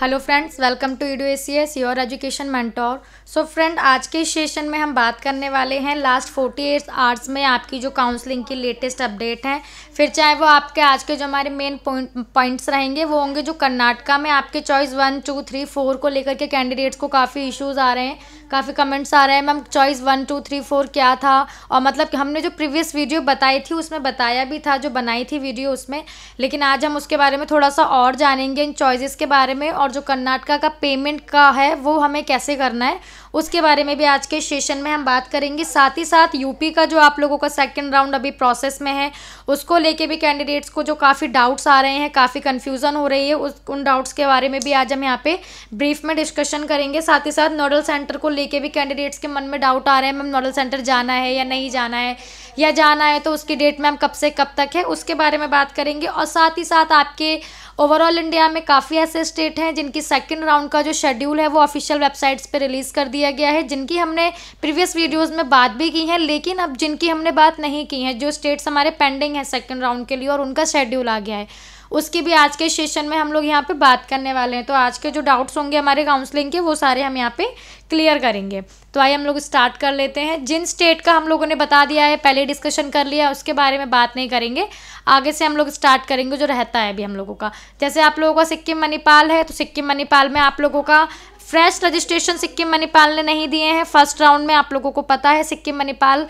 hello friends welcome to edo A C S your education mentor so friend आज के session में हम बात करने वाले हैं लास्ट फोर्टी एट आवर्स में आपकी जो काउंसलिंग की लेटेस्ट अपडेट है फिर चाहे वो आपके आज के जो हमारे मेन पॉइंट पॉइंट्स रहेंगे वो होंगे जो कर्नाटका में आपके choice one two three four को लेकर के कैंडिडेट्स को काफ़ी इशूज़ आ रहे हैं काफ़ी कमेंट्स आ रहे हैं ma'am choice one two three four क्या था और मतलब कि हमने जो प्रीवियस वीडियो बताई थी उसमें बताया भी था जो बनाई थी वीडियो उसमें लेकिन आज हम उसके बारे में थोड़ा सा और जानेंगे इन चॉइसेस के बारे में और जो कर्नाटका का पेमेंट का है वो हमें कैसे करना है उसके बारे में भी आज के सेशन में हम बात करेंगे साथ ही साथ यूपी का जो आप लोगों का सेकेंड राउंड अभी प्रोसेस में है उसको लेके भी कैंडिडेट्स को जो काफ़ी डाउट्स आ रहे हैं काफ़ी कन्फ्यूज़न हो रही है उस उन डाउट्स के बारे में भी आज हम यहाँ पे ब्रीफ में डिस्कशन करेंगे साथ ही साथ नोडल सेंटर को लेके भी कैंडिडेट्स के मन में डाउट आ रहे हैं मैम नोडल सेंटर जाना है या नहीं जाना है या जाना है तो उसकी डेट मैम कब से कब तक है उसके बारे में बात करेंगे और साथ ही साथ आपके ओवरऑल इंडिया में काफ़ी ऐसे स्टेट हैं जिनकी सेकेंड राउंड का जो शेड्यूल है वो ऑफिशियल वेबसाइट्स पर रिलीज़ कर दिया गया है जिनकी हमने प्रीवियस वीडियोज़ में बात भी की है लेकिन अब जिनकी हमने बात नहीं की है जो स्टेट्स हमारे पेंडिंग हैं सेकेंड राउंड के लिए और उनका शेड्यूल आ गया है उसकी भी आज के सेशन में हम लोग यहाँ पे बात करने वाले हैं तो आज के जो डाउट्स होंगे हमारे काउंसलिंग के वो सारे हम यहाँ पे क्लियर करेंगे तो आइए हम लोग स्टार्ट कर लेते हैं जिन स्टेट का हम लोगों ने बता दिया है पहले डिस्कशन कर लिया उसके बारे में बात नहीं करेंगे आगे से हम लोग स्टार्ट करेंगे जो रहता है अभी हम लोगों का जैसे आप लोगों का सिक्किम मणिपाल है तो सिक्किम मणिपाल में आप लोगों का फ्रेश रजिस्ट्रेशन सिक्किम मणिपाल ने नहीं दिए हैं फर्स्ट राउंड में आप लोगों को पता है सिक्किम मणिपाल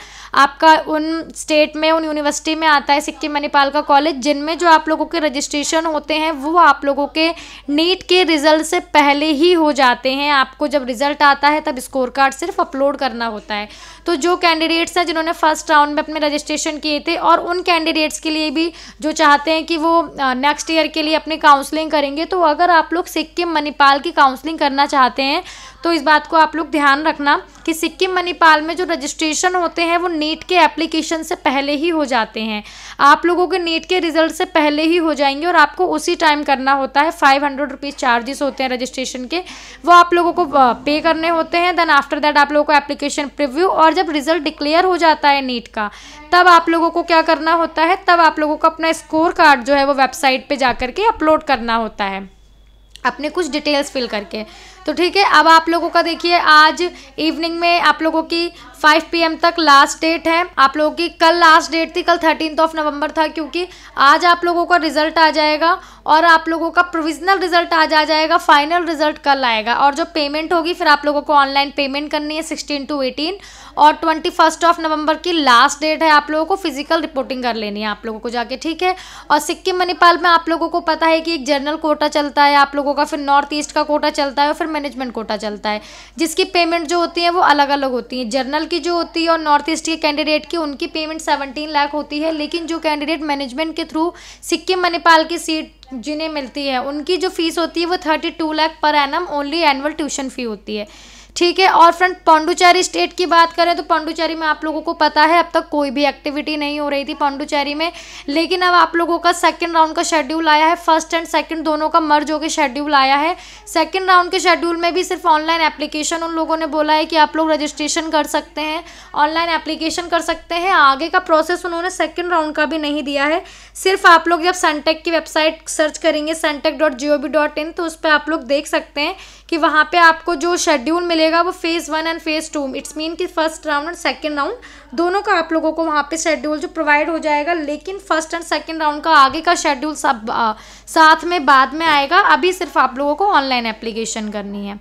आपका उन स्टेट में उन यूनिवर्सिटी में आता है सिक्किम मणिपाल का कॉलेज जिनमें जो आप लोगों के रजिस्ट्रेशन होते हैं वो आप लोगों के नीट के रिजल्ट से पहले ही हो जाते हैं आपको जब रिजल्ट आता है तब स्कोर कार्ड सिर्फ अपलोड करना होता है तो जो कैंडिडेट्स हैं जिन्होंने फर्स्ट राउंड में अपने रजिस्ट्रेशन किए थे और उन कैंडिडेट्स के लिए भी जो चाहते हैं कि वो नेक्स्ट ईयर के लिए अपनी काउंसलिंग करेंगे तो अगर आप लोग सिक्किम मणिपाल की काउंसलिंग करना चाहते चाहते हैं तो इस बात को आप लोग ध्यान रखना कि सिक्किम मणिपाल में जो रजिस्ट्रेशन होते हैं वो नीट के एप्लीकेशन से पहले ही हो जाते हैं आप लोगों के नीट के रिजल्ट से पहले ही हो जाएंगे और आपको उसी टाइम करना होता है फाइव हंड्रेड रुपीज़ चार्जेस होते हैं रजिस्ट्रेशन के वो आप लोगों को पे करने होते हैं देन आफ्टर दैट आप लोगों को एप्लीकेशन प्रिव्यू और जब रिजल्ट डिक्लेयर हो जाता है नीट का तब आप लोगों को क्या करना होता है तब आप लोगों को अपना स्कोर कार्ड जो है वो वेबसाइट पर जा के अपलोड करना होता है अपने कुछ डिटेल्स फिल करके तो ठीक है अब आप लोगों का देखिए आज इवनिंग में आप लोगों की 5 पीएम तक लास्ट डेट है आप लोगों की कल लास्ट डेट थी कल थर्टीन ऑफ नवंबर था क्योंकि आज आप लोगों का रिजल्ट आ जाएगा और आप लोगों का प्रोविजनल रिजल्ट आज आ जाएगा फाइनल रिजल्ट कल आएगा और जो पेमेंट होगी फिर आप लोगों को ऑनलाइन पेमेंट करनी है सिक्सटीन टू एटीन और ट्वेंटी फर्स्ट ऑफ नवंबर की लास्ट डेट है आप लोगों को फिजिकल रिपोर्टिंग कर लेनी है आप लोगों को जाके ठीक है और सिक्किम मणिपाल में आप लोगों को पता है कि एक जनरल कोटा चलता है आप लोगों का फिर नॉर्थ ईस्ट का कोटा चलता है और फिर मैनेजमेंट कोटा चलता है जिसकी पेमेंट जो होती है वो अलग अलग होती है जनरल की जो होती है और नॉर्थ ईस्ट के कैंडिडेट की उनकी पेमेंट सेवनटीन लाख होती है लेकिन जो कैंडिडेट मैनेजमेंट के थ्रू सिक्किम मणिपाल की सीट जिन्हें मिलती है उनकी जो फीस होती है वो थर्टी टू लाख पर annum only annual tuition fee होती है ठीक है और फ्रेंड पांडुचेरी स्टेट की बात करें तो पांडुचेरी में आप लोगों को पता है अब तक कोई भी एक्टिविटी नहीं हो रही थी पांडुचेरी में लेकिन अब आप लोगों का सेकेंड राउंड का शेड्यूल आया है फर्स्ट एंड सेकेंड दोनों का मर्ज होकर शेड्यूल आया है सेकेंड राउंड के शेड्यूल में भी सिर्फ ऑनलाइन एप्लीकेशन उन लोगों ने बोला है कि आप लोग रजिस्ट्रेशन कर सकते हैं ऑनलाइन एप्लीकेशन कर सकते हैं आगे का प्रोसेस उन्होंने सेकेंड राउंड का भी नहीं दिया है सिर्फ आप लोग जब सनटेक की वेबसाइट सर्च करेंगे suntech dot G O dot in तो उस पर आप लोग देख सकते हैं कि वहाँ पे आपको जो शेड्यूल मिलेगा वो phase one and phase two it's mean कि first round and second round दोनों का आप लोगों को वहाँ पे शेड्यूल जो प्रोवाइड हो जाएगा लेकिन फर्स्ट एंड सेकेंड राउंड का आगे का शेड्यूल सब आ, साथ में बाद में आएगा अभी सिर्फ आप लोगों को ऑनलाइन एप्लीकेशन करनी है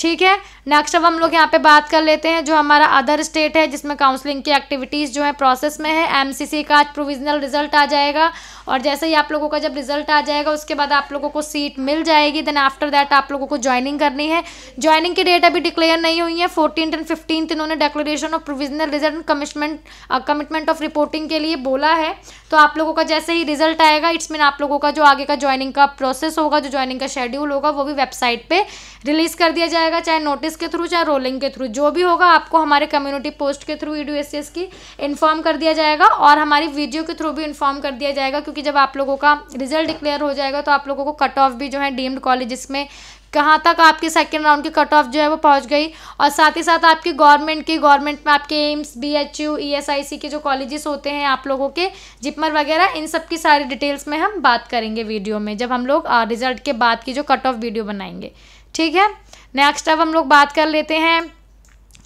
ठीक है नेक्स्ट अब हम लोग यहाँ पे बात कर लेते हैं जो हमारा अदर स्टेट है जिसमें काउंसलिंग की एक्टिविटीज़ जो है प्रोसेस में है एमसीसी का आज प्रोविजनल रिजल्ट आ जाएगा और जैसे ही आप लोगों का जब रिजल्ट आ जाएगा उसके बाद आप लोगों को सीट मिल जाएगी देन आफ्टर दैट आप लोगों को ज्वाइनिंग करनी है ज्वाइनिंग की डेट अभी डिक्लेयर नहीं हुई है फोर्टीन एंड फिफ्टीन इन्होंने declaration of provisional result commitment commitment of reporting के लिए बोला है तो आप लोगों का जैसे ही रिजल्ट आएगा इट्स मीन आप लोगों का जो आगे का ज्वाइनिंग का प्रोसेस होगा जो ज्वाइनिंग का शेड्यूल होगा वो भी वेबसाइट पर रिलीज़ कर दिया जाएगा चाहे नोटिस एस के थ्रू चाहे रोलिंग के थ्रू जो भी होगा आपको हमारे कम्युनिटी पोस्ट के थ्रू वीडियो एस की इन्फॉर्म कर दिया जाएगा और हमारी वीडियो के थ्रू भी इन्फॉर्म कर दिया जाएगा क्योंकि जब आप लोगों का रिजल्ट डिक्लेयर हो जाएगा तो आप लोगों को कट ऑफ भी जो है डीम्ड कॉलेज में कहाँ तक आपके सेकेंड राउंड की कट ऑफ जो है वो पहुँच गई और साथ ही साथ आपकी गवर्नमेंट की गवर्नमेंट में आपके AIIMS B H U E S I C के जो कॉलेजेस होते हैं आप लोगों के जिपमर वगैरह इन सब की सारी डिटेल्स में हम बात करेंगे वीडियो में जब हम लोग रिजल्ट के बाद की जो कट ऑफ वीडियो बनाएंगे ठीक है नेक्स्ट अब हम लोग बात कर लेते हैं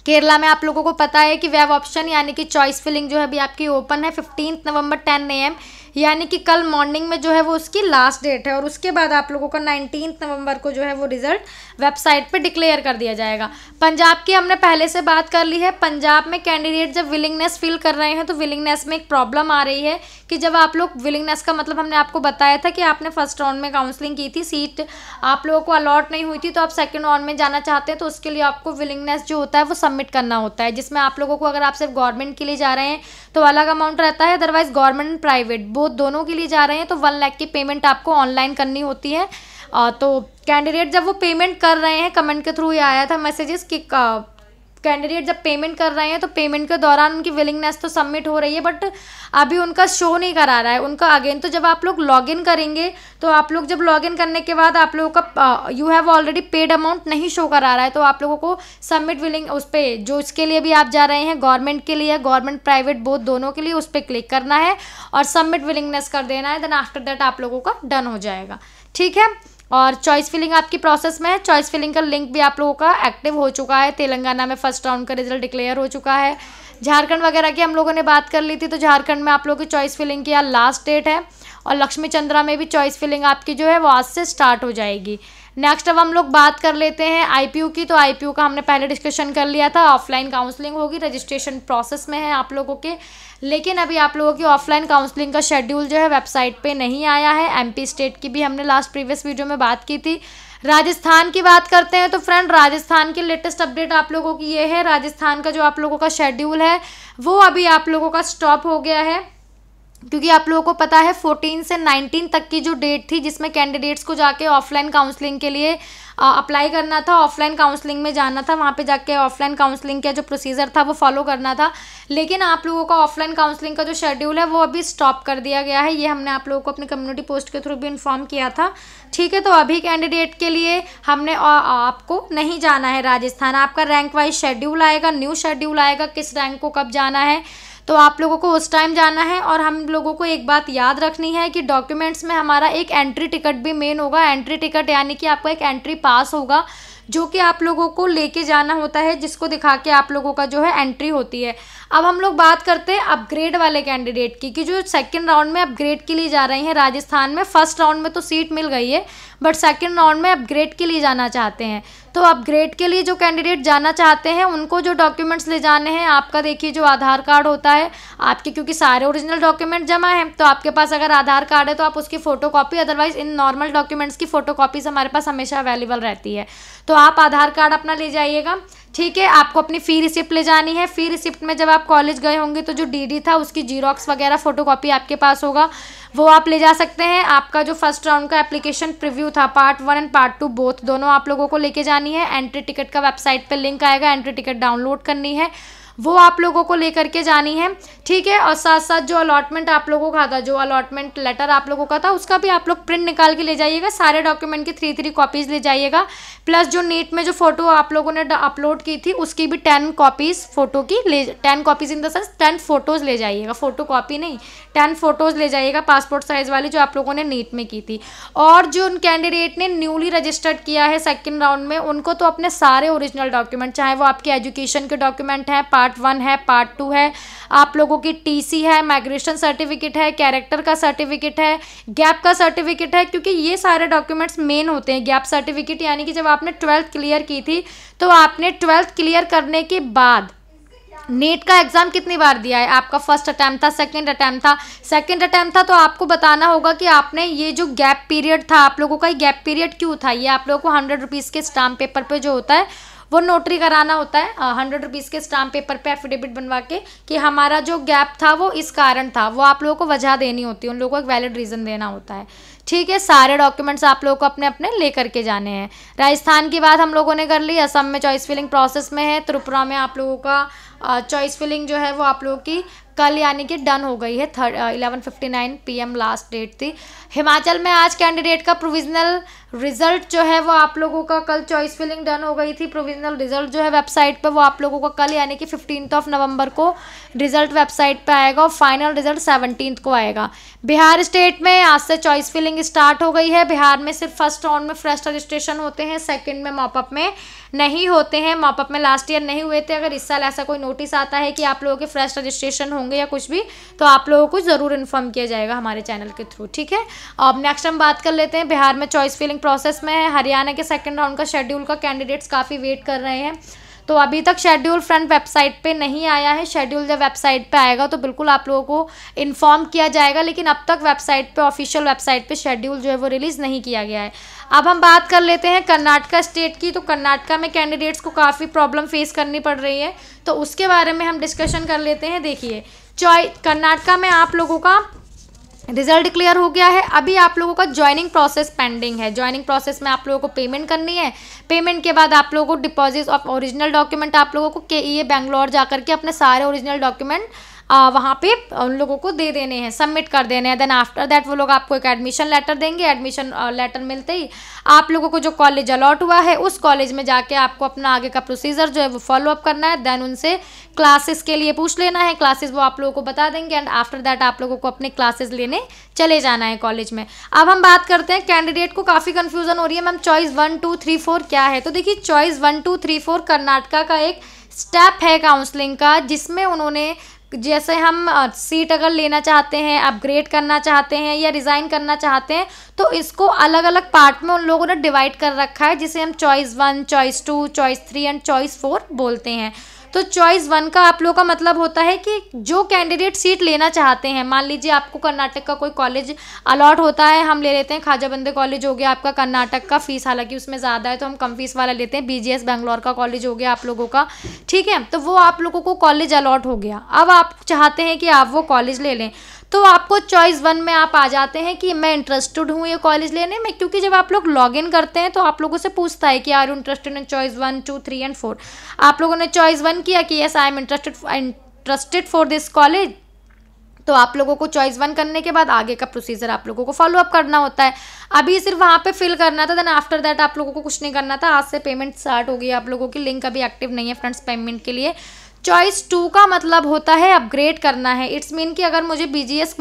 केरला में आप लोगों को पता है कि वेब ऑप्शन यानी कि चॉइस फिलिंग जो है अभी आपकी ओपन है fifteen November ten A M यानी कि कल मॉर्निंग में जो है वो उसकी लास्ट डेट है और उसके बाद आप लोगों का नाइनटीन नवंबर को जो है वो रिजल्ट वेबसाइट पे डिक्लेयर कर दिया जाएगा पंजाब की हमने पहले से बात कर ली है पंजाब में कैंडिडेट जब विलिंगनेस फील कर रहे हैं तो विलिंगनेस में एक प्रॉब्लम आ रही है कि जब आप लोग विलिंगनेस का मतलब हमने आपको बताया था कि आपने फर्स्ट राउंड में काउंसलिंग की थी सीट आप लोगों को अलॉट नहीं हुई थी तो आप सेकेंड राउंड में जाना चाहते हैं तो उसके लिए आपको विलिंगनेस जो होता है वो सबमिट करना होता है जिसमें आप लोगों को अगर आप सिर्फ गवर्नमेंट के लिए जा रहे हैं तो अलग अमाउंट रहता है अदरवाइज गवर्नमेंट प्राइवेट वो दोनों के लिए जा रहे हैं तो वन लैख की पेमेंट आपको ऑनलाइन करनी होती है तो कैंडिडेट जब वो पेमेंट कर रहे हैं कमेंट के थ्रू ये आया था मैसेजेस कि कैंडिडेट जब पेमेंट कर रहे हैं तो पेमेंट के दौरान उनकी विलिंगनेस तो सबमिट हो रही है बट अभी उनका शो नहीं करा रहा है उनका अगेन तो जब आप लोग लॉग इन करेंगे तो आप लोग जब लॉग इन करने के बाद आप लोगों का you have already paid amount नहीं शो करा रहा है तो आप लोगों को सबमिट विलिंग उस पर जो इसके लिए भी आप जा रहे हैं गवर्नमेंट के लिए गवर्नमेंट प्राइवेट बोथ दोनों के लिए उस पर क्लिक करना है और सबमिट विलिंगनेस कर देना है देन आफ्टर दैट आप लोगों का डन हो जाएगा ठीक है और चॉइस फिलिंग आपकी प्रोसेस में है चॉइस फिलिंग का लिंक भी आप लोगों का एक्टिव हो चुका है तेलंगाना में फर्स्ट राउंड का रिजल्ट डिक्लेयर हो चुका है झारखंड वगैरह की हम लोगों ने बात कर ली थी तो झारखंड में आप लोगों की चॉइस फिलिंग की लास्ट डेट है और लक्ष्मी चंद्रा में भी चॉइस फिलिंग आपकी जो है वो आज से स्टार्ट हो जाएगी नेक्स्ट अब हम लोग बात कर लेते हैं आईपीयू की तो आईपीयू का हमने पहले डिस्कशन कर लिया था ऑफलाइन काउंसलिंग होगी रजिस्ट्रेशन प्रोसेस में है आप लोगों के लेकिन अभी आप लोगों की ऑफलाइन काउंसलिंग का शेड्यूल जो है वेबसाइट पे नहीं आया है एमपी स्टेट की भी हमने लास्ट प्रीवियस वीडियो में बात की थी राजस्थान की बात करते हैं तो फ्रेंड राजस्थान की लेटेस्ट अपडेट आप लोगों की ये है राजस्थान का जो आप लोगों का शेड्यूल है वो अभी आप लोगों का स्टॉप हो गया है क्योंकि आप लोगों को पता है 14 से 19 तक की जो डेट थी जिसमें कैंडिडेट्स को जाके ऑफलाइन काउंसलिंग के लिए अप्लाई करना था ऑफलाइन काउंसलिंग में जाना था वहाँ पे जाके ऑफलाइन काउंसलिंग का जो प्रोसीजर था वो फॉलो करना था लेकिन आप लोगों का ऑफलाइन काउंसलिंग का जो शेड्यूल है वो अभी स्टॉप कर दिया गया है ये हमने आप लोगों को अपनी कम्युनिटी पोस्ट के थ्रू भी इन्फॉर्म किया था ठीक है तो अभी कैंडिडेट के लिए हमने आ, आपको नहीं जाना है राजस्थान आपका रैंक वाइज शेड्यूल आएगा न्यू शेड्यूल आएगा किस रैंक को कब जाना है तो आप लोगों को उस टाइम जाना है और हम लोगों को एक बात याद रखनी है कि डॉक्यूमेंट्स में हमारा एक एंट्री टिकट भी मेन होगा एंट्री टिकट यानी कि आपका एक एंट्री पास होगा जो कि आप लोगों को लेके जाना होता है जिसको दिखा के आप लोगों का जो है एंट्री होती है अब हम लोग बात करते हैं अपग्रेड वाले कैंडिडेट की कि जो सेकेंड राउंड में अपग्रेड के लिए जा रहे हैं राजस्थान में फर्स्ट राउंड में तो सीट मिल गई है बट सेकेंड राउंड में अपग्रेड के लिए जाना चाहते हैं तो अपग्रेड के लिए जो कैंडिडेट जाना चाहते हैं उनको जो डॉक्यूमेंट्स ले जाने हैं आपका देखिए जो आधार कार्ड होता है आपके क्योंकि सारे ओरिजिनल डॉक्यूमेंट जमा हैं तो आपके पास अगर आधार कार्ड है तो आप उसकी photo copy otherwise in normal documents की फ़ोटो हमारे पास हमेशा अवेलेबल रहती है तो आप आधार कार्ड अपना ले जाइएगा ठीक है आपको अपनी फ़ी रिसिप्ट ले जानी है फ़ी रिसिप्ट में जब आप कॉलेज गए होंगे तो जो डीडी था उसकी जीरोक्स वगैरह फोटोकॉपी आपके पास होगा वो आप ले जा सकते हैं आपका जो फर्स्ट राउंड का एप्लीकेशन प्रिव्यू था part one and part two both दोनों आप लोगों को लेके जानी है एंट्री टिकट का वेबसाइट पर लिंक आएगा एंट्री टिकट डाउनलोड करनी है वो आप लोगों को लेकर के जानी है ठीक है और साथ साथ जो अलॉटमेंट आप लोगों का था जो अलॉटमेंट लेटर आप लोगों का था उसका भी आप लोग प्रिंट निकाल के ले जाइएगा सारे डॉक्यूमेंट की थ्री थ्री कॉपीज़ ले जाइएगा प्लस जो नीट में जो फोटो आप लोगों ने अपलोड की थी उसकी भी टेन कॉपीज़ फ़ोटो की ले ten copies in the sense ten photos ले जाइएगा फ़ोटो कॉपी नहीं टेन फ़ोटोज़ ले जाइएगा पासपोर्ट साइज़ वाली जो आप लोगों ने नीट में की थी और जो उन कैंडिडेट ने न्यूली रजिस्टर्ड किया है सेकेंड राउंड में उनको तो अपने सारे ओरिजिनल डॉक्यूमेंट चाहे वो आपके एजुकेशन के डॉक्यूमेंट हैं पार्ट पार्ट वन है पार्ट टू है आप लोगों की टीसी है माइग्रेशन सर्टिफिकेट है कैरेक्टर का सर्टिफिकेट है गैप का सर्टिफिकेट है क्योंकि ये सारे डॉक्यूमेंट्स मेन होते हैं गैप सर्टिफिकेट यानी कि जब आपने ट्वेल्थ क्लियर की थी तो आपने ट्वेल्थ क्लियर करने के बाद नेट का एग्ज़ाम कितनी बार दिया है आपका फर्स्ट अटैम्प्ट था सेकंड अटैम्प्ट था सेकंड अटैम्प्ट था तो आपको बताना होगा कि आपने ये जो गैप पीरियड था आप लोगों का ये गैप पीरियड क्यों था ये आप लोगों को हंड्रेड रुपीज़ के स्टाम्प पेपर पे जो होता है वो नोटरी कराना होता है हंड्रेड रुपीज़ के स्टाम्प पेपर पे एफिडेविट बनवा के कि हमारा जो गैप था वो इस कारण था वो आप लोगों को वजह देनी होती है उन लोगों को एक वैलिड रीज़न देना होता है ठीक है सारे डॉक्यूमेंट्स आप लोगों को अपने अपने ले करके जाने हैं राजस्थान की बात हम लोगों ने कर ली असम में चॉइस फिलिंग प्रोसेस में है त्रिपुरा में आप लोगों का चॉइस फिलिंग जो है वो आप लोगों की कल यानी कि डन हो गई है third eleven fifty nine P last date थी हिमाचल में आज कैंडिडेट का प्रोविजनल रिजल्ट जो है वो आप लोगों का कल चॉइस फिलिंग डन हो गई थी प्रोविजनल रिजल्ट जो है वेबसाइट पे वो आप लोगों का कल यानी कि फिफ्टीन ऑफ नवंबर को रिजल्ट वेबसाइट पे आएगा और फाइनल रिजल्ट सेवनटीन को आएगा बिहार स्टेट में आज से चॉइस फिलिंग स्टार्ट हो गई है बिहार में सिर्फ फर्स्ट राउंड में फ्रेश रजिस्ट्रेशन होते हैं सेकेंड में मॉपअप में नहीं होते हैं मॉपअप में लास्ट ईयर नहीं हुए थे अगर इस साल ऐसा कोई नोटिस आता है कि आप लोगों के फ्रेश रजिस्ट्रेशन होंगे या कुछ भी तो आप लोगों को ज़रूर इन्फॉर्म किया जाएगा हमारे चैनल के थ्रू ठीक है अब नेक्स्ट हम बात कर लेते हैं बिहार में चॉइस फिलिंग वोटिंग प्रोसेस में है हरियाणा के सेकेंड राउंड का शेड्यूल का कैंडिडेट्स काफ़ी वेट कर रहे हैं तो अभी तक शेड्यूल फ्रंट वेबसाइट पे नहीं आया है शेड्यूल जब वेबसाइट पे आएगा तो बिल्कुल आप लोगों को इन्फॉर्म किया जाएगा लेकिन अब तक वेबसाइट पे ऑफिशियल वेबसाइट पे शेड्यूल जो है वो रिलीज़ नहीं किया गया है अब हम बात कर लेते हैं कर्नाटका स्टेट की तो कर्नाटका में कैंडिडेट्स को काफ़ी प्रॉब्लम फेस करनी पड़ रही है तो उसके बारे में हम डिस्कशन कर लेते हैं देखिए चॉइस कर्नाटका में आप लोगों का रिजल्ट क्लियर हो गया है अभी आप लोगों का ज्वाइनिंग प्रोसेस पेंडिंग है ज्वाइनिंग प्रोसेस में आप लोगों को पेमेंट करनी है पेमेंट के बाद आप लोगों को डिपॉजिट ऑफ ओरिजिनल डॉक्यूमेंट आप लोगों को के ई ए बैंगलोर जाकर के अपने सारे ओरिजिनल डॉक्यूमेंट वहाँ पे उन लोगों को दे देने हैं सबमिट कर देने हैं देन आफ्टर दैट वो लोग आपको एक एडमिशन लेटर देंगे एडमिशन लेटर मिलते ही आप लोगों को जो कॉलेज अलॉट हुआ है उस कॉलेज में जाके आपको अपना आगे का प्रोसीजर जो है वो फॉलोअप करना है देन उनसे क्लासेस के लिए पूछ लेना है क्लासेस वो आप लोगों को बता देंगे एंड आफ्टर दैट आप लोगों को अपने क्लासेस लेने चले जाना है कॉलेज में अब हम बात करते हैं कैंडिडेट को काफ़ी कन्फ्यूजन हो रही है ma'am choice one two three four क्या है तो देखिए choice one two three four Karnataka का एक स्टेप है काउंसलिंग का जिसमें उन्होंने जैसे हम सीट अगर लेना चाहते हैं अपग्रेड करना चाहते हैं या रिज़ाइन करना चाहते हैं तो इसको अलग अलग पार्ट में उन लोगों ने डिवाइड कर रखा है जिसे हम choice one choice two choice three and choice four बोलते हैं तो चॉइस वन का आप लोगों का मतलब होता है कि जो कैंडिडेट सीट लेना चाहते हैं मान लीजिए आपको कर्नाटक का कोई कॉलेज अलॉट होता है हम ले लेते हैं खाजा बंदे कॉलेज हो गया आपका कर्नाटक का फीस हालांकि उसमें ज़्यादा है तो हम कम फीस वाला लेते हैं बी बैंगलोर का कॉलेज हो गया आप लोगों का ठीक है तो वो आप लोगों को कॉलेज अलॉट हो गया अब आप चाहते हैं कि आप वो कॉलेज ले लें तो आपको चॉइस वन में आप आ जाते हैं कि मैं इंटरेस्टेड हूँ ये कॉलेज लेने में क्योंकि जब आप लोग लॉग इन करते हैं तो आप लोगों से पूछता है कि are you interested in choice one two three and four आप लोगों ने चॉइस वन किया कि yes I am interested interested for this college तो आप लोगों को चॉइस वन करने के बाद आगे का प्रोसीजर आप लोगों को फॉलो अप करना होता है अभी सिर्फ वहाँ पे फिल करना था देन आफ्टर दैट आप लोगों को कुछ नहीं करना था आज से पेमेंट स्टार्ट हो होगी आप लोगों की लिंक अभी एक्टिव नहीं है फ्रेंड्स पेमेंट के लिए चॉइस टू का मतलब होता है अपग्रेड करना है इट्स मीन कि अगर मुझे बी जी एस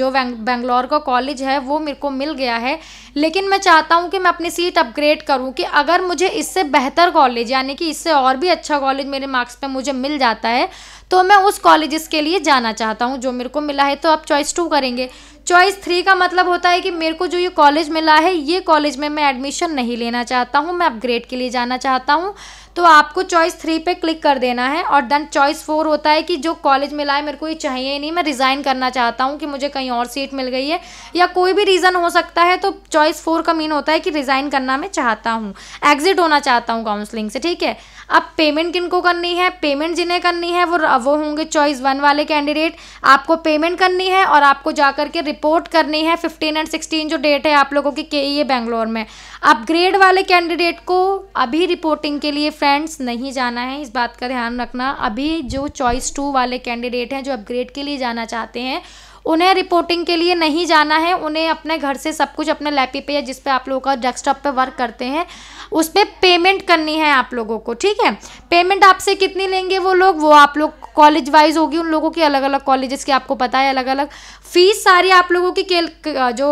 जो बेंगलोर का कॉलेज है वो मेरे को मिल गया है लेकिन मैं चाहता हूँ कि मैं अपनी सीट अपग्रेड करूँ कि अगर मुझे इससे बेहतर कॉलेज यानी कि इससे और भी अच्छा कॉलेज मेरे मार्क्स पे मुझे मिल जाता है तो मैं उस कॉलेजेस के लिए जाना चाहता हूँ जो मेरे को मिला है तो आप चॉइस टू करेंगे चॉइस थ्री का मतलब होता है कि मेरे को जो ये कॉलेज मिला है ये कॉलेज में मैं एडमिशन नहीं लेना चाहता हूँ मैं अपग्रेड के लिए जाना चाहता हूँ तो आपको चॉइस थ्री पे क्लिक कर देना है और देन चॉइस फोर होता है कि जो कॉलेज मिला है मेरे को ये चाहिए नहीं मैं रिज़ाइन करना चाहता हूँ कि मुझे कहीं और सीट मिल गई है या कोई भी रीज़न हो सकता है तो चॉइस फोर का मीन होता है कि रिज़ाइन करना मैं चाहता हूँ एग्ज़िट होना चाहता हूँ काउंसलिंग से ठीक है अब पेमेंट किन को करनी है पेमेंट जिन्हें करनी है वो वो होंगे चॉइस वन वाले कैंडिडेट आपको पेमेंट करनी है और आपको जा के रिपोर्ट करनी है फिफ्टीन एंड सिक्सटीन जो डेट है आप लोगों की के ई बेंगलोर में अपग्रेड वाले कैंडिडेट को अभी रिपोर्टिंग के लिए फ्रेंड्स नहीं जाना है इस बात का ध्यान रखना अभी जो चॉइस टू वाले कैंडिडेट हैं जो अपग्रेड के लिए जाना चाहते हैं उन्हें रिपोर्टिंग के लिए नहीं जाना है उन्हें अपने घर से सब कुछ अपने लैपी पे या जिस पे आप लोगों का डेस्कटॉप पे वर्क करते हैं उस पर पेमेंट करनी है आप लोगों को ठीक है पेमेंट आपसे कितनी लेंगे वो लोग वो आप लोग कॉलेज वाइज होगी उन लोगों की अलग अलग कॉलेजेस की आपको पता है अलग अलग फ़ीस सारी आप लोगों की जो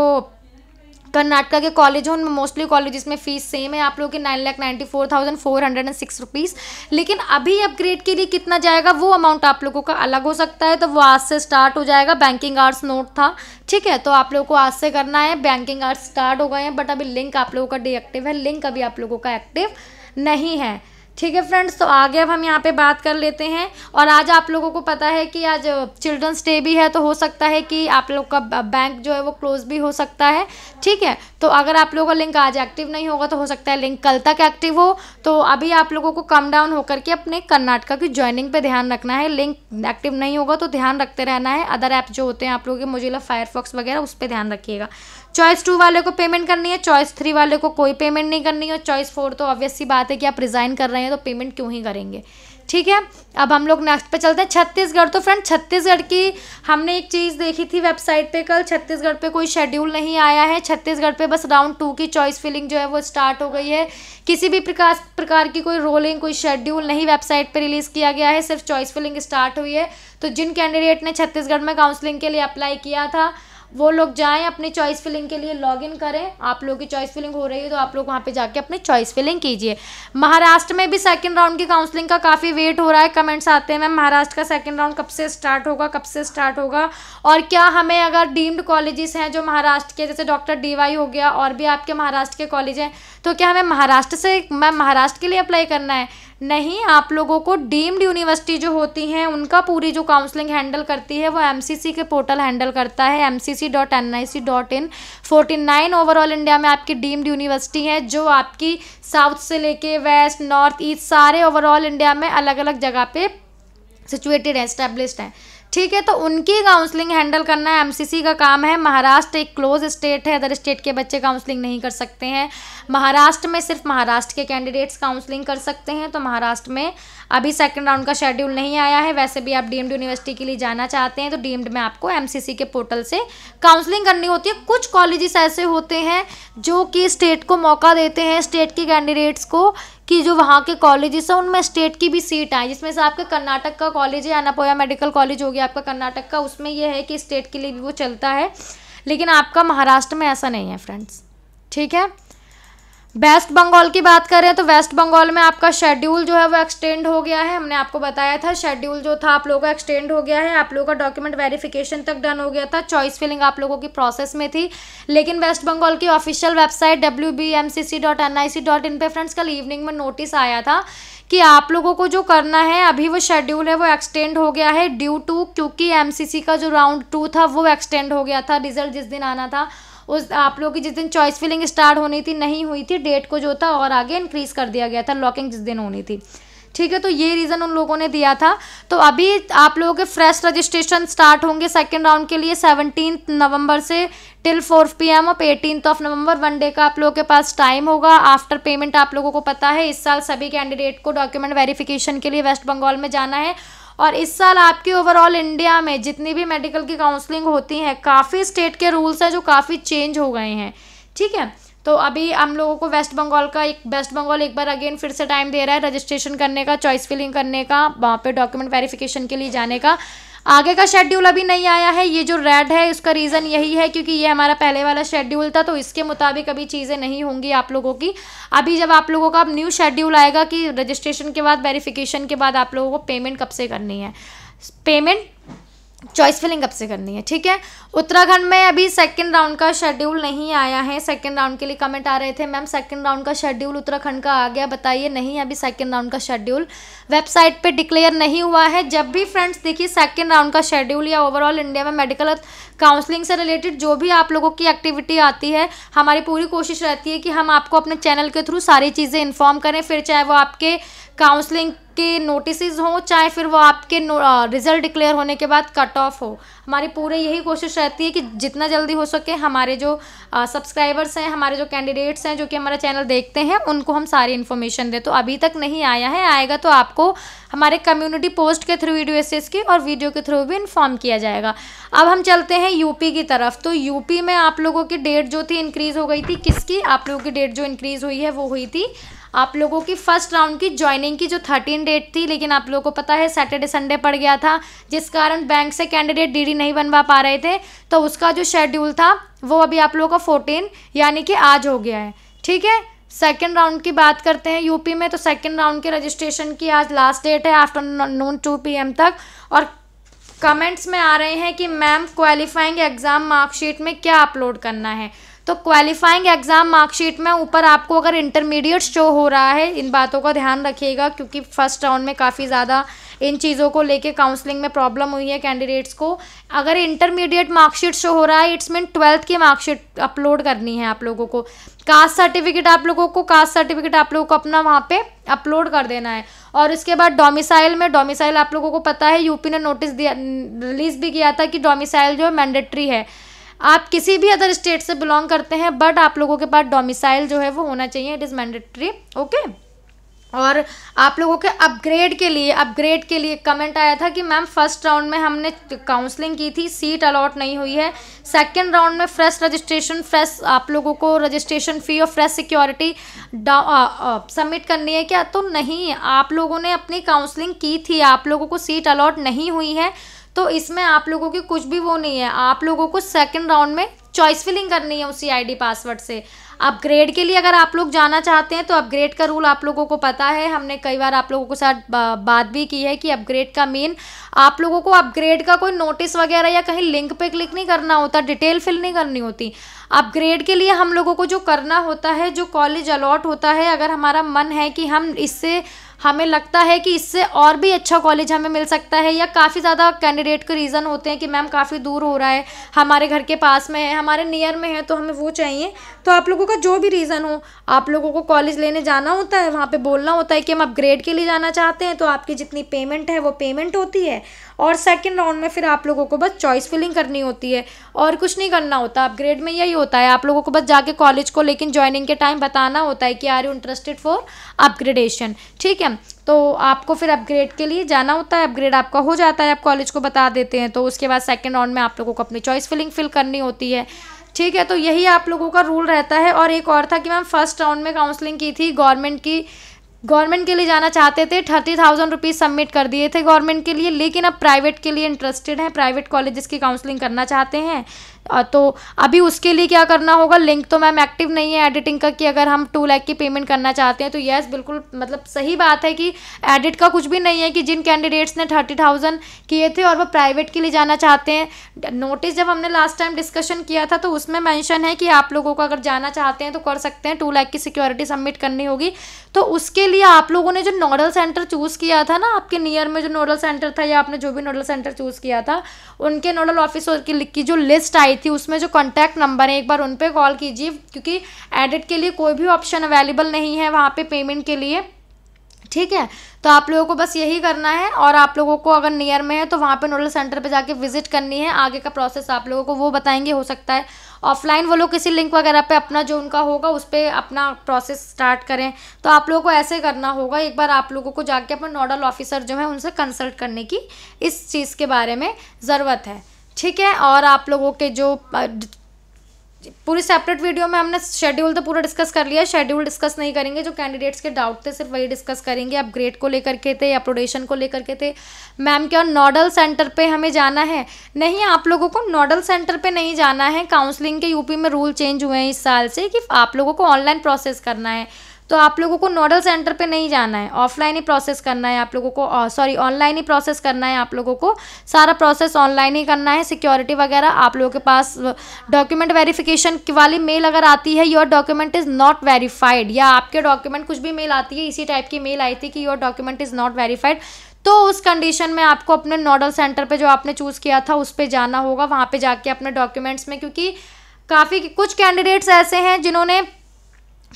कर्नाटका के कॉलेज हैं उनमें मोस्टली कॉलेजेस में फ़ीस सेम है आप लोगों की nine lakh ninety four thousand four hundred and six rupees लेकिन अभी अपग्रेड के लिए कितना जाएगा वो अमाउंट आप लोगों का अलग हो सकता है तो वो आज से स्टार्ट हो जाएगा बैंकिंग आर्ट्स नोट था ठीक है तो आप लोगों को आज से करना है बैंकिंग आर्ट्स स्टार्ट हो गए हैं बट अभी लिंक आप लोगों का डीएक्टिव है लिंक अभी आप लोगों का एक्टिव नहीं है ठीक है फ्रेंड्स तो आगे अब हम यहाँ पे बात कर लेते हैं और आज आप लोगों को पता है कि आज चिल्ड्रंस डे भी है तो हो सकता है कि आप लोग का बैंक जो है वो क्लोज भी हो सकता है ठीक है तो अगर आप लोगों का लिंक आज एक्टिव नहीं होगा तो हो सकता है लिंक कल तक एक्टिव हो तो अभी आप लोगों को कम डाउन होकर के अपने कर्नाटका की ज्वाइनिंग पर ध्यान रखना है लिंक एक्टिव नहीं होगा तो ध्यान रखते रहना है अदर ऐप जो होते हैं आप लोगों के मोजिला फायरफॉक्स वगैरह उस पर ध्यान रखिएगा चॉइस टू वाले को पेमेंट करनी है चॉइस थ्री वाले को कोई पेमेंट नहीं करनी है चॉइस फोर तो ऑब्वियस सी बात है कि आप रिज़ाइन कर रहे हैं तो पेमेंट क्यों ही करेंगे ठीक है अब हम लोग नेक्स्ट पे चलते हैं छत्तीसगढ़ तो फ्रेंड छत्तीसगढ़ की हमने एक चीज़ देखी थी वेबसाइट पे कल छत्तीसगढ़ पे कोई शेड्यूल नहीं आया है छत्तीसगढ़ पे बस राउंड टू की चॉइस फिलिंग जो है वो स्टार्ट हो गई है किसी भी प्रकार प्रकार की कोई रोलिंग कोई शेड्यूल नहीं वेबसाइट पर रिलीज़ किया गया है सिर्फ चॉइस फिलिंग स्टार्ट हुई है तो जिन कैंडिडेट ने छत्तीसगढ़ में काउंसलिंग के लिए अप्लाई किया था वो लोग जाएँ अपने चॉइस फिलिंग के लिए लॉगिन करें आप लोगों की चॉइस फिलिंग हो रही है तो आप लोग वहाँ पे जाके अपनी चॉइस फिलिंग कीजिए महाराष्ट्र में भी सेकंड राउंड की काउंसलिंग का काफ़ी वेट हो रहा है कमेंट्स आते हैं मैम महाराष्ट्र का सेकंड राउंड कब से स्टार्ट होगा कब से स्टार्ट होगा और क्या हमें अगर डीम्ड कॉलेजेस हैं जो महाराष्ट्र के जैसे डॉक्टर डी हो गया और भी आपके महाराष्ट्र के कॉलेज हैं तो क्या हमें महाराष्ट्र से मैम महाराष्ट्र के लिए अप्लाई करना है नहीं आप लोगों को डीम्ड यूनिवर्सिटी जो होती हैं उनका पूरी जो काउंसलिंग हैंडल करती है वो एमसीसी के पोर्टल हैंडल करता है M C C dot N I C dot in forty nine overall India में आपकी डीम्ड यूनिवर्सिटी है जो आपकी साउथ से लेके वेस्ट नॉर्थ ईस्ट सारे ओवरऑल इंडिया में अलग अलग जगह पे सिचुएटेड है स्टैब्लिश्ड है ठीक है तो उनकी काउंसलिंग हैंडल करना है एमसीसी का काम है महाराष्ट्र एक क्लोज स्टेट है अदर स्टेट के बच्चे काउंसलिंग नहीं कर सकते हैं महाराष्ट्र में सिर्फ महाराष्ट्र के कैंडिडेट्स काउंसलिंग कर सकते हैं तो महाराष्ट्र में अभी सेकंड राउंड का शेड्यूल नहीं आया है वैसे भी आप डीम्ड यूनिवर्सिटी के लिए जाना चाहते हैं तो डीम्ड में आपको एम के पोर्टल से काउंसलिंग करनी होती है कुछ कॉलेजेस ऐसे होते हैं जो कि स्टेट को मौका देते हैं स्टेट के कैंडिडेट्स को कि जो वहाँ के कॉलेजेस हैं उनमें स्टेट की भी सीट आए जिसमें से आपका कर्नाटक का कॉलेज है अनापोया मेडिकल कॉलेज हो गया आपका कर्नाटक का उसमें यह है कि स्टेट के लिए भी वो चलता है लेकिन आपका महाराष्ट्र में ऐसा नहीं है फ्रेंड्स ठीक है वेस्ट बंगाल की बात करें तो वेस्ट बंगाल में आपका शेड्यूल जो है वो एक्सटेंड हो गया है हमने आपको बताया था शेड्यूल जो था आप लोगों का एक्सटेंड हो गया है आप लोगों का डॉक्यूमेंट वेरिफिकेशन तक डन हो गया था चॉइस फिलिंग आप लोगों की प्रोसेस में थी लेकिन वेस्ट बंगाल की official website W B M C C dot N I C dot in पे फ्रेंड्स कल इवनिंग में नोटिस आया था कि आप लोगों को जो करना है अभी वो शेड्यूल है वो एक्सटेंड हो गया है ड्यू टू क्योंकि एमसीसी का जो राउंड टू था वो एक्सटेंड हो गया था रिजल्ट जिस दिन आना था उस आप लोगों की जिस दिन चॉइस फिलिंग स्टार्ट होनी थी नहीं हुई थी डेट को जो था और आगे इंक्रीज़ कर दिया गया था लॉकिंग जिस दिन होनी थी ठीक है तो ये रीज़न उन लोगों ने दिया था तो अभी आप लोगों के फ्रेश रजिस्ट्रेशन स्टार्ट होंगे सेकेंड राउंड के लिए सेवनटीन नवंबर से till four P M of eighteen of November one day का आप लोगों के पास टाइम होगा आफ्टर पेमेंट आप लोगों को पता है इस साल सभी कैंडिडेट को डॉक्यूमेंट वेरिफिकेशन के लिए वेस्ट बंगाल में जाना है और इस साल आपके ओवरऑल इंडिया में जितनी भी मेडिकल की काउंसलिंग होती है काफ़ी स्टेट के रूल्स हैं जो काफ़ी चेंज हो गए हैं ठीक है तो अभी हम लोगों को वेस्ट बंगाल का एक वेस्ट बंगाल एक बार अगेन फिर से टाइम दे रहा है रजिस्ट्रेशन करने का चॉइस फिलिंग करने का वहाँ पे डॉक्यूमेंट वेरिफिकेशन के लिए जाने का आगे का शेड्यूल अभी नहीं आया है ये जो रेड है उसका रीज़न यही है क्योंकि ये हमारा पहले वाला शेड्यूल था तो इसके मुताबिक अभी चीज़ें नहीं होंगी आप लोगों की अभी जब आप लोगों का अब न्यू शेड्यूल आएगा कि रजिस्ट्रेशन के बाद वेरिफिकेशन के बाद आप लोगों को पेमेंट कब से करनी है पेमेंट चॉइस फिलिंग कब से करनी है ठीक है उत्तराखंड में अभी सेकंड राउंड का शेड्यूल नहीं आया है सेकंड राउंड के लिए कमेंट आ रहे थे मैम सेकंड राउंड का शेड्यूल उत्तराखंड का आ गया बताइए नहीं अभी सेकंड राउंड का शेड्यूल वेबसाइट पे डिक्लेयर नहीं हुआ है जब भी फ्रेंड्स देखिए सेकंड राउंड का शेड्यूल या ओवरऑल इंडिया में मेडिकल काउंसलिंग से रिलेटेड जो भी आप लोगों की एक्टिविटी आती है हमारी पूरी कोशिश रहती है कि हम आपको अपने चैनल के थ्रू सारी चीज़ें इन्फॉर्म करें फिर चाहे वो आपके काउंसलिंग आपके नोटिसज हों चाहे फिर वो आपके रिज़ल्ट डिक्लेयर होने के बाद कट ऑफ हो हमारी पूरे यही कोशिश रहती है कि जितना जल्दी हो सके हमारे जो सब्सक्राइबर्स हैं हमारे जो कैंडिडेट्स हैं जो कि हमारा चैनल देखते हैं उनको हम सारी इन्फॉर्मेशन दें तो अभी तक नहीं आया है आएगा तो आपको हमारे कम्युनिटी पोस्ट के थ्रू वीडियो एसेस की और वीडियो के थ्रू भी इन्फॉर्म किया जाएगा अब हम चलते हैं यूपी की तरफ तो यूपी में आप लोगों की डेट जो थी इंक्रीज़ हो गई थी किसकी आप लोगों की डेट जो इंक्रीज़ हुई है वो हुई थी आप लोगों की फर्स्ट राउंड की ज्वाइनिंग की जो थर्टीन डेट थी लेकिन आप लोगों को पता है सैटरडे संडे पड़ गया था जिस कारण बैंक से कैंडिडेट डीडी नहीं बनवा पा रहे थे तो उसका जो शेड्यूल था वो अभी आप लोगों का फोर्टीन यानी कि आज हो गया है ठीक है सेकेंड राउंड की बात करते हैं यूपी में तो सेकेंड राउंड के रजिस्ट्रेशन की आज लास्ट डेट है आफ्टरनून टू पी तक और कमेंट्स में आ रहे हैं कि मैम क्वालिफाइंग एग्ज़ाम मार्कशीट में क्या अपलोड करना है तो क्वालिफाइंग एग्ज़ाम मार्कशीट में ऊपर आपको अगर इंटरमीडिएट शो हो रहा है इन बातों का ध्यान रखिएगा क्योंकि फर्स्ट राउंड में काफ़ी ज़्यादा इन चीज़ों को लेके काउंसलिंग में प्रॉब्लम हुई है कैंडिडेट्स को अगर इंटरमीडिएट मार्कशीट शो हो रहा है इट्स मीन ट्वेल्थ की मार्कशीट अपलोड करनी है आप लोगों को कास्ट सर्टिफिकेट आप लोगों को कास्ट सर्टिफिकेट आप लोगों को अपना वहाँ पे अपलोड कर देना है और इसके बाद डोमिसाइल में डोमिसाइल आप लोगों को पता है यूपी ने नोटिस दिया रिलीज़ भी किया था कि डोमिसाइल जो है मैंडेट्री है आप किसी भी अदर स्टेट से बिलोंग करते हैं बट आप लोगों के पास डोमिसाइल जो है वो होना चाहिए इट इज़ मैंडेटरी ओके और आप लोगों के अपग्रेड के लिए अपग्रेड के लिए कमेंट आया था कि मैम फर्स्ट राउंड में हमने काउंसलिंग की थी सीट अलॉट नहीं हुई है सेकंड राउंड में फ्रेश रजिस्ट्रेशन फ्रेश आप लोगों को रजिस्ट्रेशन फ़ी और फ्रेश सिक्योरिटी सबमिट करनी है क्या तो नहीं आप लोगों ने अपनी काउंसलिंग की थी आप लोगों को सीट अलॉट नहीं हुई है तो इसमें आप लोगों की कुछ भी वो नहीं है आप लोगों को सेकेंड राउंड में चॉइस फिलिंग करनी है उसी आईडी पासवर्ड से अपग्रेड के लिए अगर आप लोग जाना चाहते हैं तो अपग्रेड का रूल आप लोगों को पता है हमने कई बार आप लोगों के साथ बात भी की है कि अपग्रेड का मेन आप लोगों को अपग्रेड का कोई नोटिस वगैरह या कहीं लिंक पे क्लिक नहीं करना होता डिटेल फिल नहीं करनी होती अपग्रेड के लिए हम लोगों को जो करना होता है जो कॉलेज अलॉट होता है अगर हमारा मन है कि हम इससे हमें लगता है कि इससे और भी अच्छा कॉलेज हमें मिल सकता है या काफ़ी ज़्यादा कैंडिडेट के रीज़न होते हैं कि मैम काफ़ी दूर हो रहा है हमारे घर के पास में है हमारे नियर में है तो हमें वो चाहिए तो आप लोगों का जो भी रीज़न हो आप लोगों को कॉलेज लेने जाना होता है वहाँ पर बोलना होता है कि हम अपग्रेड के लिए जाना चाहते हैं तो आपकी जितनी पेमेंट है वो पेमेंट होती है और सेकेंड राउंड में फिर आप लोगों को बस चॉइस फिलिंग करनी होती है और कुछ नहीं करना होता अपग्रेड में यही होता है आप लोगों को बस जाके कॉलेज को लेकिन ज्वाइनिंग के टाइम बताना होता है कि are you interested for upgradation ठीक है तो आपको फिर अपग्रेड के लिए जाना होता है अपग्रेड आपका हो जाता है आप कॉलेज को बता देते हैं तो उसके बाद सेकेंड राउंड में आप लोगों को अपनी चॉइस फिलिंग फिल करनी होती है ठीक है तो यही आप लोगों का रूल रहता है और एक और था कि मैम फर्स्ट राउंड में काउंसलिंग की थी गवर्नमेंट की गवर्नमेंट के लिए जाना चाहते थे थर्टी थाउजेंड रुपीज़ सबमिट कर दिए थे गवर्नमेंट के लिए लेकिन अब प्राइवेट के लिए इंटरेस्टेड हैं प्राइवेट कॉलेजेस की काउंसलिंग करना चाहते हैं तो अभी उसके लिए क्या करना होगा लिंक तो मैम एक्टिव नहीं है एडिटिंग का कि अगर हम टू लैख की पेमेंट करना चाहते हैं तो येस बिल्कुल मतलब सही बात है कि एडिट का कुछ भी नहीं है कि जिन कैंडिडेट्स ने थर्टी थाउजेंड किए थे और वो प्राइवेट के लिए जाना चाहते हैं नोटिस जब हमने लास्ट टाइम डिस्कशन किया था तो उसमें मैंशन है कि आप लोगों को अगर जाना चाहते हैं तो कर सकते हैं टू लैख की सिक्योरिटी सबमिट करनी होगी तो उसके लिए आप लोगों ने जो नोडल सेंटर चूज़ किया था ना आपके नियर में जो नोडल सेंटर था या आपने जो भी नोडल सेंटर चूज़ किया था उनके नोडल ऑफिसर की जो लिस्ट आई आई थी उसमें जो कॉन्टैक्ट नंबर है एक बार उन पर कॉल कीजिए क्योंकि एडिट के लिए कोई भी ऑप्शन अवेलेबल नहीं है वहाँ पे पेमेंट के लिए ठीक है तो आप लोगों को बस यही करना है और आप लोगों को अगर नियर में है तो वहाँ पे नोडल सेंटर पे जाके विजिट करनी है आगे का प्रोसेस आप लोगों को वो बताएंगे हो सकता है ऑफलाइन वो लोग किसी लिंक वगैरह पे अपना जो उनका होगा उस पर अपना प्रोसेस स्टार्ट करें तो आप लोगों को ऐसे करना होगा एक बार आप लोगों को जाके अपना नोडल ऑफिसर जो है उनसे कंसल्ट करने की इस चीज़ के बारे में ज़रूरत है ठीक है और आप लोगों के जो पूरी सेपरेट वीडियो में हमने शेड्यूल तो पूरा डिस्कस कर लिया शेड्यूल डिस्कस नहीं करेंगे जो कैंडिडेट्स के डाउट थे सिर्फ वही डिस्कस करेंगे आप ग्रेड को लेकर के थे अपलोडेशन को लेकर के थे मैम क्या नोडल सेंटर पे हमें जाना है नहीं आप लोगों को नोडल सेंटर पे नहीं जाना है काउंसलिंग के यूपी में रूल चेंज हुए हैं इस साल से कि आप लोगों को ऑनलाइन प्रोसेस करना है तो आप लोगों को नोडल सेंटर पे नहीं जाना है ऑफलाइन ही प्रोसेस करना है आप लोगों को सॉरी ऑनलाइन ही प्रोसेस करना है आप लोगों को सारा प्रोसेस ऑनलाइन ही करना है सिक्योरिटी वगैरह आप लोगों के पास डॉक्यूमेंट वेरिफिकेशन वाली मेल अगर आती है your document is not verified या आपके डॉक्यूमेंट कुछ भी मेल आती है इसी टाइप की मेल आई थी कि your document is not verified तो उस कंडीशन में आपको अपने नोडल सेंटर पे जो आपने चूज़ किया था उस पर जाना होगा वहाँ पे जाके अपने डॉक्यूमेंट्स में क्योंकि काफ़ी कुछ कैंडिडेट्स ऐसे हैं जिन्होंने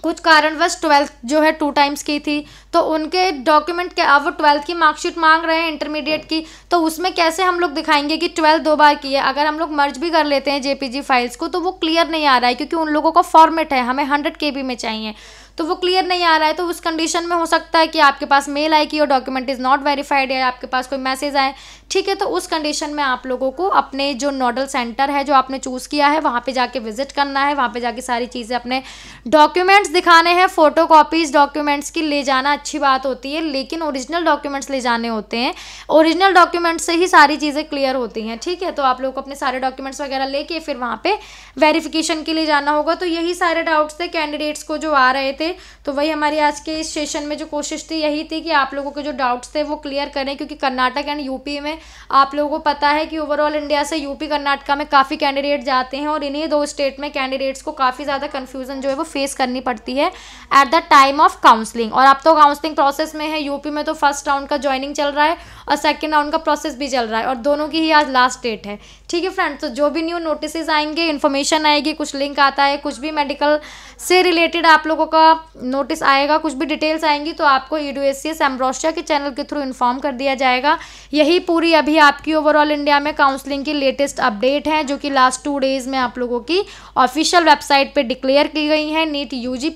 कुछ कारणवश ट्वेल्थ जो है टू टाइम्स की थी तो उनके डॉक्यूमेंट क्या वो ट्वेल्थ की मार्कशीट मांग रहे हैं इंटरमीडिएट की तो उसमें कैसे हम लोग दिखाएंगे कि ट्वेल्थ दो बार की है अगर हम लोग मर्ज भी कर लेते हैं जेपीजी फाइल्स को तो वो क्लियर नहीं आ रहा है क्योंकि उन लोगों का फॉर्मेट है हमें हंड्रेड के में चाहिए तो वो क्लियर नहीं आ रहा है तो उस कंडीशन में हो सकता है कि आपके पास मेल आए कि वो डॉक्यूमेंट इज़ नॉट वेरीफाइड है आपके पास कोई मैसेज आए ठीक है तो उस कंडीशन में आप लोगों को अपने जो नोडल सेंटर है जो आपने चूज़ किया है वहाँ पे जाके विजिट करना है वहाँ पे जाके सारी चीज़ें अपने डॉक्यूमेंट्स दिखाने हैं फ़ोटो कॉपीज़ डॉक्यूमेंट्स की ले जाना अच्छी बात होती है लेकिन ओरिजिनल डॉक्यूमेंट्स ले जाने होते हैं ओरिजिनल डॉक्यूमेंट्स से ही सारी चीज़ें क्लियर होती हैं ठीक है तो आप लोग को अपने सारे डॉक्यूमेंट्स वगैरह लेके फिर वहाँ पर वेरिफिकेशन के लिए जाना होगा तो यही सारे डाउट्स थे कैंडिडेट्स को जो आ रहे थे तो वही हमारी आज के इस सेशन में जो कोशिश थी यही थी कि आप लोगों के जो डाउट्स थे वो क्लियर करें क्योंकि कर्नाटक एंड यूपी में आप लोगों को पता है कि ओवरऑल इंडिया से यूपी कर्नाटका में काफ़ी कैंडिडेट जाते हैं और इन्हीं दो स्टेट में कैंडिडेट्स को काफ़ी ज़्यादा कन्फ्यूज़न जो है वो फेस करनी पड़ती है at the time of counselling और अब तो काउंसलिंग प्रोसेस में है यूपी में तो फर्स्ट राउंड का ज्वाइनिंग चल रहा है और सेकेंड राउंड का प्रोसेस भी चल रहा है और दोनों की ही आज लास्ट डेट है ठीक है फ्रेंड्स तो जो भी न्यू नोटिस आएंगे इन्फॉर्मेशन आएगी कुछ लिंक आता है कुछ भी मेडिकल से रिलेटेड आप लोगों का नोटिस आएगा कुछ भी डिटेल्स आएंगी तो आपको ई डी के चैनल के थ्रू इन्फॉर्म कर दिया जाएगा यही पूरी पूरी अभी आपकी ओवरऑल इंडिया में काउंसलिंग की लेटेस्ट अपडेट है जो कि लास्ट टू डेज में आप लोगों की ऑफिशियल वेबसाइट पर डिक्लेयर की गई है नीट यू जी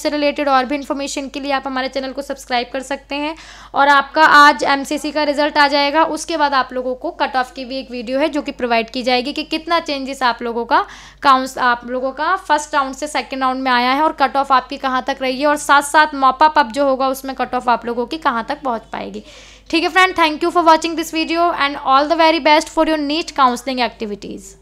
से रिलेटेड और भी इन्फॉर्मेशन के लिए आप हमारे चैनल को सब्सक्राइब कर सकते हैं और आपका आज एम का रिजल्ट आ जाएगा उसके बाद आप लोगों को कट ऑफ की भी एक वीडियो है जो कि प्रोवाइड की जाएगी कि कितना चेंजेस आप लोगों का काउंस आप लोगों का फर्स्ट राउंड से सेकेंड राउंड में आया है और कट ऑफ आपकी कहाँ तक रही है और साथ साथ मॉपअप अप जो होगा उसमें कट ऑफ आप लोगों की कहाँ तक पहुँच पाएगी ठीक है friend thank you for watching this video and all the very best for your NEET counselling activities